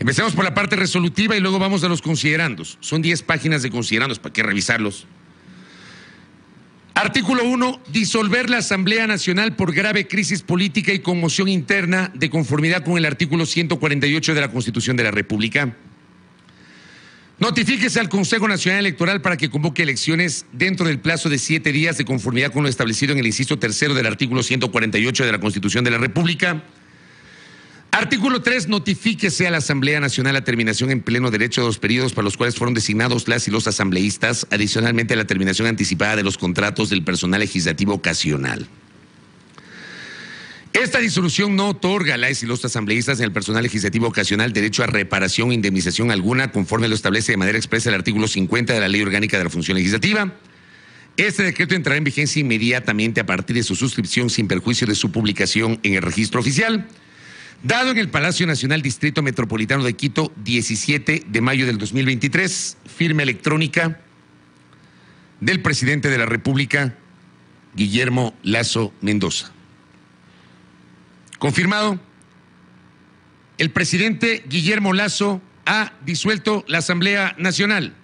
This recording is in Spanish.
Empecemos por la parte resolutiva y luego vamos a los considerandos. Son 10 páginas de considerandos, ¿para qué revisarlos? Artículo 1. Disolver la Asamblea Nacional por grave crisis política y conmoción interna de conformidad con el artículo 148 de la Constitución de la República. Notifíquese al Consejo Nacional Electoral para que convoque elecciones dentro del plazo de siete días de conformidad con lo establecido en el inciso tercero del artículo 148 de la Constitución de la República. Artículo 3. Notifíquese a la Asamblea Nacional la terminación en pleno derecho de los periodos para los cuales fueron designados las y los asambleístas, adicionalmente a la terminación anticipada de los contratos del personal legislativo ocasional. Esta disolución no otorga a las y los asambleístas en el personal legislativo ocasional derecho a reparación e indemnización alguna, conforme lo establece de manera expresa el artículo 50 de la Ley Orgánica de la Función Legislativa. Este decreto entrará en vigencia inmediatamente a partir de su suscripción sin perjuicio de su publicación en el registro oficial. Dado en el Palacio Nacional Distrito Metropolitano de Quito, 17 de mayo del 2023, firma electrónica del presidente de la República, Guillermo Lazo Mendoza. Confirmado, el presidente Guillermo Lazo ha disuelto la Asamblea Nacional.